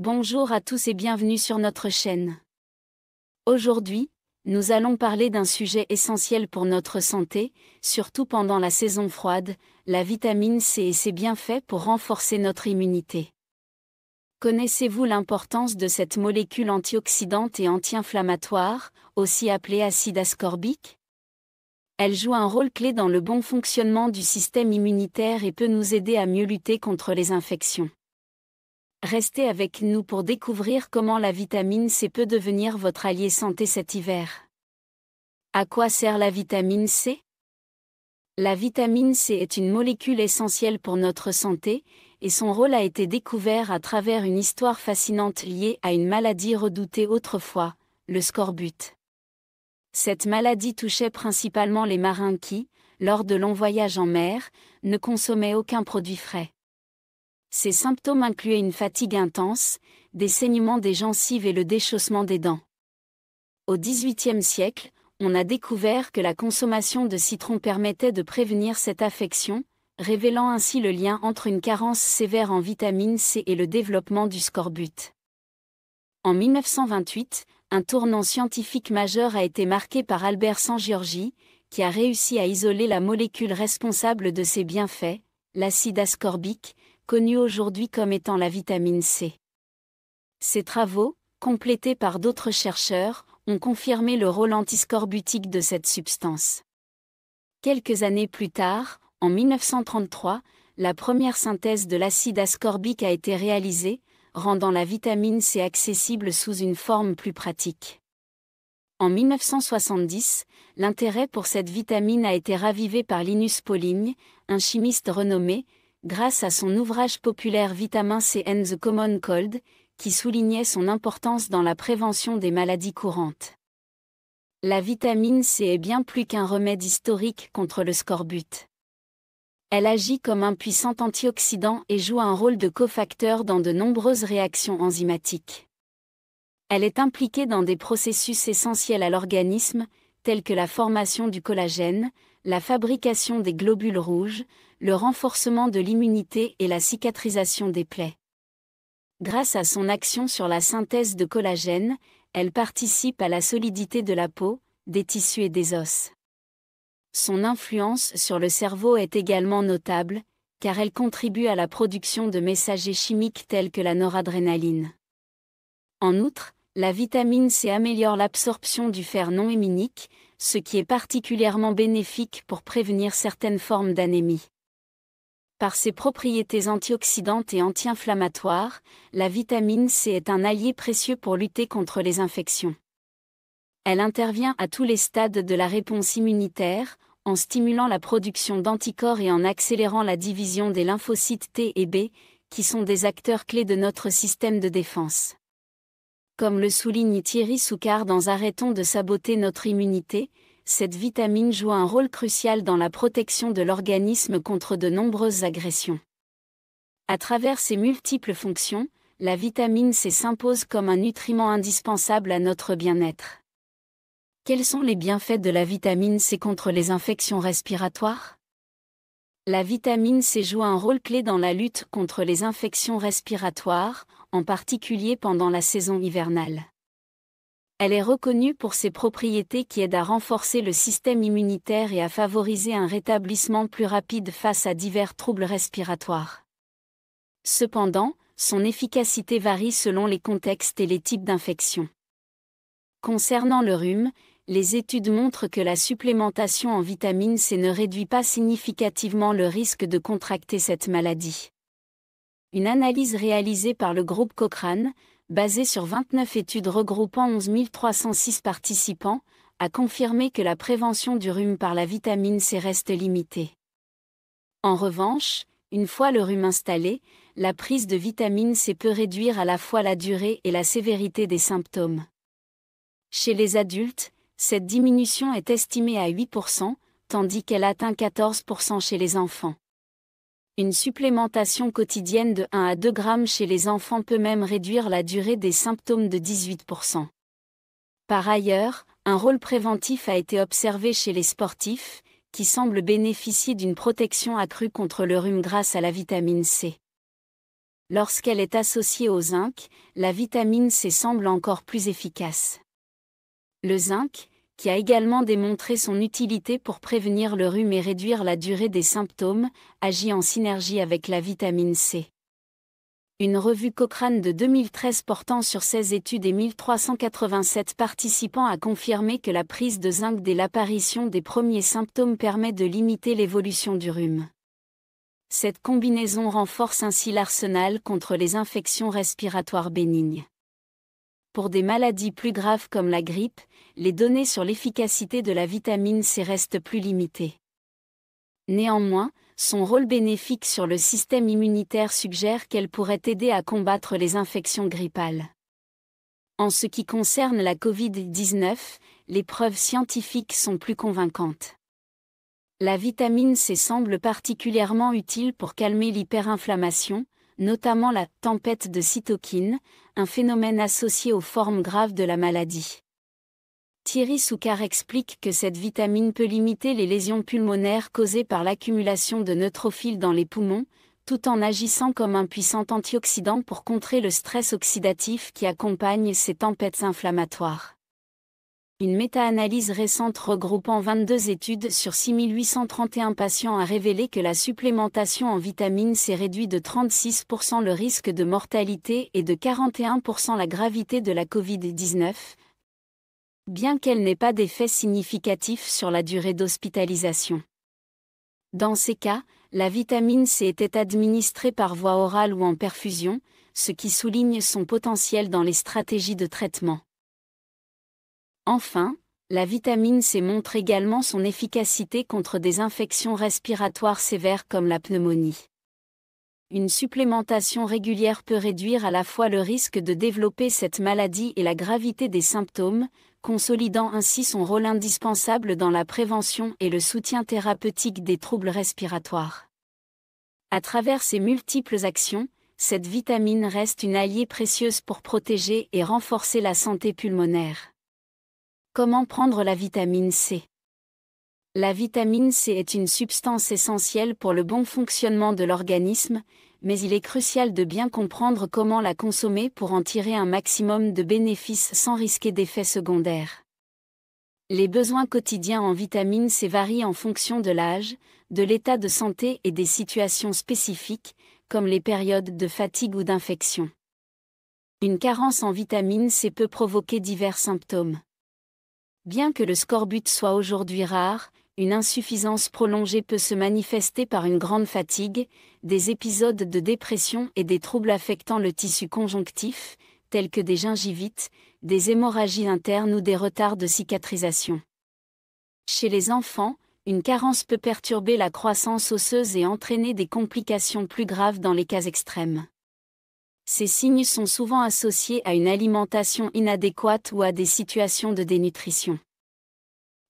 Bonjour à tous et bienvenue sur notre chaîne. Aujourd'hui, nous allons parler d'un sujet essentiel pour notre santé, surtout pendant la saison froide, la vitamine C et ses bienfaits pour renforcer notre immunité. Connaissez-vous l'importance de cette molécule antioxydante et anti-inflammatoire, aussi appelée acide ascorbique Elle joue un rôle clé dans le bon fonctionnement du système immunitaire et peut nous aider à mieux lutter contre les infections. Restez avec nous pour découvrir comment la vitamine C peut devenir votre allié santé cet hiver. À quoi sert la vitamine C La vitamine C est une molécule essentielle pour notre santé, et son rôle a été découvert à travers une histoire fascinante liée à une maladie redoutée autrefois, le scorbut. Cette maladie touchait principalement les marins qui, lors de longs voyages en mer, ne consommaient aucun produit frais. Ces symptômes incluaient une fatigue intense, des saignements des gencives et le déchaussement des dents. Au XVIIIe siècle, on a découvert que la consommation de citron permettait de prévenir cette affection, révélant ainsi le lien entre une carence sévère en vitamine C et le développement du scorbut. En 1928, un tournant scientifique majeur a été marqué par Albert Sangiorgi, qui a réussi à isoler la molécule responsable de ses bienfaits, l'acide ascorbique, connue aujourd'hui comme étant la vitamine C. Ces travaux, complétés par d'autres chercheurs, ont confirmé le rôle antiscorbutique de cette substance. Quelques années plus tard, en 1933, la première synthèse de l'acide ascorbique a été réalisée, rendant la vitamine C accessible sous une forme plus pratique. En 1970, l'intérêt pour cette vitamine a été ravivé par Linus Pauling, un chimiste renommé, grâce à son ouvrage populaire Vitamin C and the Common Cold, qui soulignait son importance dans la prévention des maladies courantes. La vitamine C est bien plus qu'un remède historique contre le scorbut. Elle agit comme un puissant antioxydant et joue un rôle de cofacteur dans de nombreuses réactions enzymatiques. Elle est impliquée dans des processus essentiels à l'organisme, tels que la formation du collagène, la fabrication des globules rouges, le renforcement de l'immunité et la cicatrisation des plaies. Grâce à son action sur la synthèse de collagène, elle participe à la solidité de la peau, des tissus et des os. Son influence sur le cerveau est également notable, car elle contribue à la production de messagers chimiques tels que la noradrénaline. En outre, la vitamine C améliore l'absorption du fer non héminique, ce qui est particulièrement bénéfique pour prévenir certaines formes d'anémie. Par ses propriétés antioxydantes et anti-inflammatoires, la vitamine C est un allié précieux pour lutter contre les infections. Elle intervient à tous les stades de la réponse immunitaire, en stimulant la production d'anticorps et en accélérant la division des lymphocytes T et B, qui sont des acteurs clés de notre système de défense. Comme le souligne Thierry Soucard dans Arrêtons de saboter notre immunité, cette vitamine joue un rôle crucial dans la protection de l'organisme contre de nombreuses agressions. À travers ses multiples fonctions, la vitamine C s'impose comme un nutriment indispensable à notre bien-être. Quels sont les bienfaits de la vitamine C contre les infections respiratoires La vitamine C joue un rôle clé dans la lutte contre les infections respiratoires, en particulier pendant la saison hivernale. Elle est reconnue pour ses propriétés qui aident à renforcer le système immunitaire et à favoriser un rétablissement plus rapide face à divers troubles respiratoires. Cependant, son efficacité varie selon les contextes et les types d'infection. Concernant le rhume, les études montrent que la supplémentation en vitamine C ne réduit pas significativement le risque de contracter cette maladie. Une analyse réalisée par le groupe Cochrane, basé sur 29 études regroupant 11 306 participants, a confirmé que la prévention du rhume par la vitamine C reste limitée. En revanche, une fois le rhume installé, la prise de vitamine C peut réduire à la fois la durée et la sévérité des symptômes. Chez les adultes, cette diminution est estimée à 8%, tandis qu'elle atteint 14% chez les enfants. Une supplémentation quotidienne de 1 à 2 grammes chez les enfants peut même réduire la durée des symptômes de 18%. Par ailleurs, un rôle préventif a été observé chez les sportifs, qui semblent bénéficier d'une protection accrue contre le rhume grâce à la vitamine C. Lorsqu'elle est associée au zinc, la vitamine C semble encore plus efficace. Le zinc, qui a également démontré son utilité pour prévenir le rhume et réduire la durée des symptômes, agit en synergie avec la vitamine C. Une revue Cochrane de 2013 portant sur 16 études et 1387 participants a confirmé que la prise de zinc dès l'apparition des premiers symptômes permet de limiter l'évolution du rhume. Cette combinaison renforce ainsi l'arsenal contre les infections respiratoires bénignes. Pour des maladies plus graves comme la grippe, les données sur l'efficacité de la vitamine C restent plus limitées. Néanmoins, son rôle bénéfique sur le système immunitaire suggère qu'elle pourrait aider à combattre les infections grippales. En ce qui concerne la Covid-19, les preuves scientifiques sont plus convaincantes. La vitamine C semble particulièrement utile pour calmer l'hyperinflammation, notamment la tempête de cytokine, un phénomène associé aux formes graves de la maladie. Thierry Soukar explique que cette vitamine peut limiter les lésions pulmonaires causées par l'accumulation de neutrophiles dans les poumons, tout en agissant comme un puissant antioxydant pour contrer le stress oxydatif qui accompagne ces tempêtes inflammatoires. Une méta-analyse récente regroupant 22 études sur 6831 patients a révélé que la supplémentation en vitamine C réduit de 36% le risque de mortalité et de 41% la gravité de la Covid-19, bien qu'elle n'ait pas d'effet significatif sur la durée d'hospitalisation. Dans ces cas, la vitamine C était administrée par voie orale ou en perfusion, ce qui souligne son potentiel dans les stratégies de traitement. Enfin, la vitamine C montre également son efficacité contre des infections respiratoires sévères comme la pneumonie. Une supplémentation régulière peut réduire à la fois le risque de développer cette maladie et la gravité des symptômes, consolidant ainsi son rôle indispensable dans la prévention et le soutien thérapeutique des troubles respiratoires. À travers ses multiples actions, cette vitamine reste une alliée précieuse pour protéger et renforcer la santé pulmonaire. Comment prendre la vitamine C La vitamine C est une substance essentielle pour le bon fonctionnement de l'organisme, mais il est crucial de bien comprendre comment la consommer pour en tirer un maximum de bénéfices sans risquer d'effets secondaires. Les besoins quotidiens en vitamine C varient en fonction de l'âge, de l'état de santé et des situations spécifiques, comme les périodes de fatigue ou d'infection. Une carence en vitamine C peut provoquer divers symptômes. Bien que le scorbut soit aujourd'hui rare, une insuffisance prolongée peut se manifester par une grande fatigue, des épisodes de dépression et des troubles affectant le tissu conjonctif, tels que des gingivites, des hémorragies internes ou des retards de cicatrisation. Chez les enfants, une carence peut perturber la croissance osseuse et entraîner des complications plus graves dans les cas extrêmes. Ces signes sont souvent associés à une alimentation inadéquate ou à des situations de dénutrition.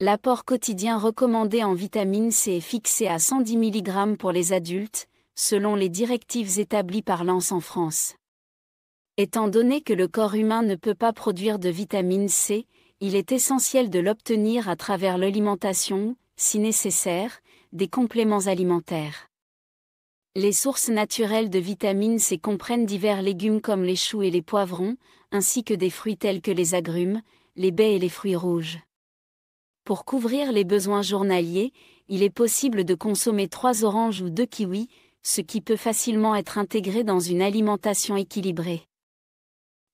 L'apport quotidien recommandé en vitamine C est fixé à 110 mg pour les adultes, selon les directives établies par l'ANSE en France. Étant donné que le corps humain ne peut pas produire de vitamine C, il est essentiel de l'obtenir à travers l'alimentation, si nécessaire, des compléments alimentaires. Les sources naturelles de vitamine C comprennent divers légumes comme les choux et les poivrons, ainsi que des fruits tels que les agrumes, les baies et les fruits rouges. Pour couvrir les besoins journaliers, il est possible de consommer trois oranges ou deux kiwis, ce qui peut facilement être intégré dans une alimentation équilibrée.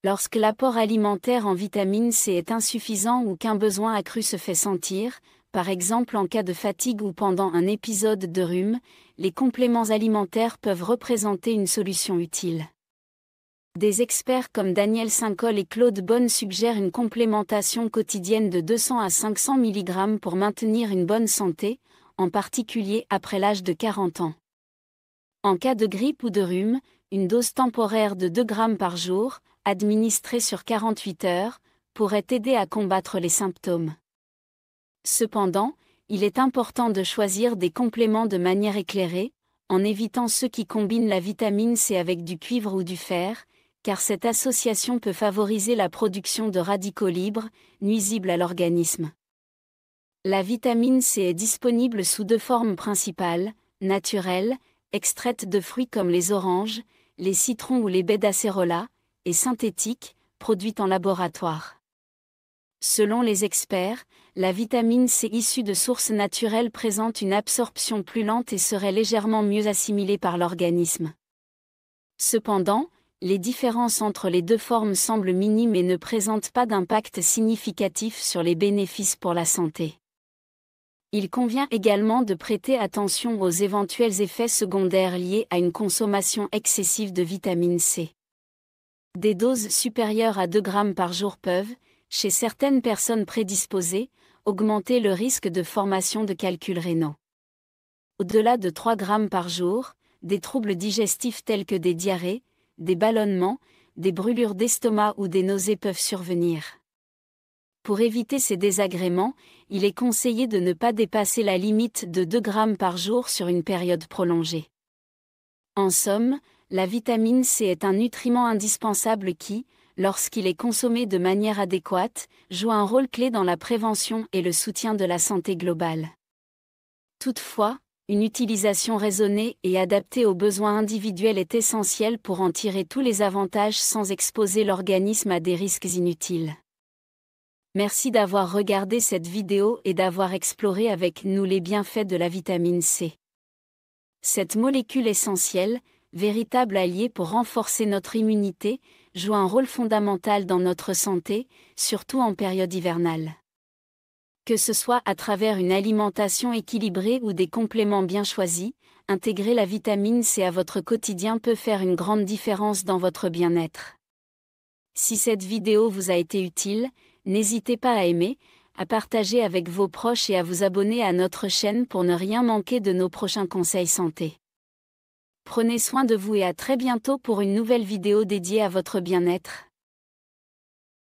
Lorsque l'apport alimentaire en vitamine C est insuffisant ou qu'un besoin accru se fait sentir, par exemple en cas de fatigue ou pendant un épisode de rhume, les compléments alimentaires peuvent représenter une solution utile. Des experts comme Daniel Sincol et Claude Bonne suggèrent une complémentation quotidienne de 200 à 500 mg pour maintenir une bonne santé, en particulier après l'âge de 40 ans. En cas de grippe ou de rhume, une dose temporaire de 2 g par jour, administrée sur 48 heures, pourrait aider à combattre les symptômes. Cependant, il est important de choisir des compléments de manière éclairée, en évitant ceux qui combinent la vitamine C avec du cuivre ou du fer, car cette association peut favoriser la production de radicaux libres, nuisibles à l'organisme. La vitamine C est disponible sous deux formes principales, naturelles, extraites de fruits comme les oranges, les citrons ou les baies d'acérola, et synthétiques, produites en laboratoire. Selon les experts, la vitamine C issue de sources naturelles présente une absorption plus lente et serait légèrement mieux assimilée par l'organisme. Cependant, les différences entre les deux formes semblent minimes et ne présentent pas d'impact significatif sur les bénéfices pour la santé. Il convient également de prêter attention aux éventuels effets secondaires liés à une consommation excessive de vitamine C. Des doses supérieures à 2 grammes par jour peuvent, chez certaines personnes prédisposées, augmenter le risque de formation de calculs rénaux. Au-delà de 3 grammes par jour, des troubles digestifs tels que des diarrhées, des ballonnements, des brûlures d'estomac ou des nausées peuvent survenir. Pour éviter ces désagréments, il est conseillé de ne pas dépasser la limite de 2 grammes par jour sur une période prolongée. En somme, la vitamine C est un nutriment indispensable qui, lorsqu'il est consommé de manière adéquate, joue un rôle clé dans la prévention et le soutien de la santé globale. Toutefois, une utilisation raisonnée et adaptée aux besoins individuels est essentielle pour en tirer tous les avantages sans exposer l'organisme à des risques inutiles. Merci d'avoir regardé cette vidéo et d'avoir exploré avec nous les bienfaits de la vitamine C. Cette molécule essentielle, véritable alliée pour renforcer notre immunité, joue un rôle fondamental dans notre santé, surtout en période hivernale. Que ce soit à travers une alimentation équilibrée ou des compléments bien choisis, intégrer la vitamine C à votre quotidien peut faire une grande différence dans votre bien-être. Si cette vidéo vous a été utile, n'hésitez pas à aimer, à partager avec vos proches et à vous abonner à notre chaîne pour ne rien manquer de nos prochains conseils santé. Prenez soin de vous et à très bientôt pour une nouvelle vidéo dédiée à votre bien-être.